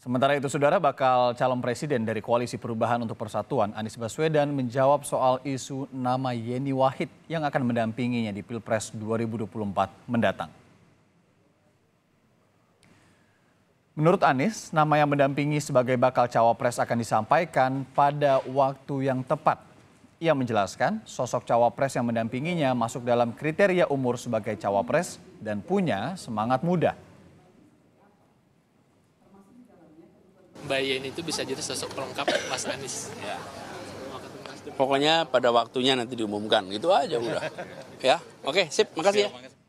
Sementara itu, saudara bakal calon presiden dari Koalisi Perubahan untuk Persatuan, Anies Baswedan menjawab soal isu nama Yeni Wahid yang akan mendampinginya di Pilpres 2024 mendatang. Menurut Anies, nama yang mendampingi sebagai bakal cawapres akan disampaikan pada waktu yang tepat. Ia menjelaskan, sosok cawapres yang mendampinginya masuk dalam kriteria umur sebagai cawapres dan punya semangat muda. Bayen itu bisa jadi sosok pelengkap Mas Anies. Ya. Pokoknya pada waktunya nanti diumumkan gitu aja udah. ya, oke, sip, makasih ya.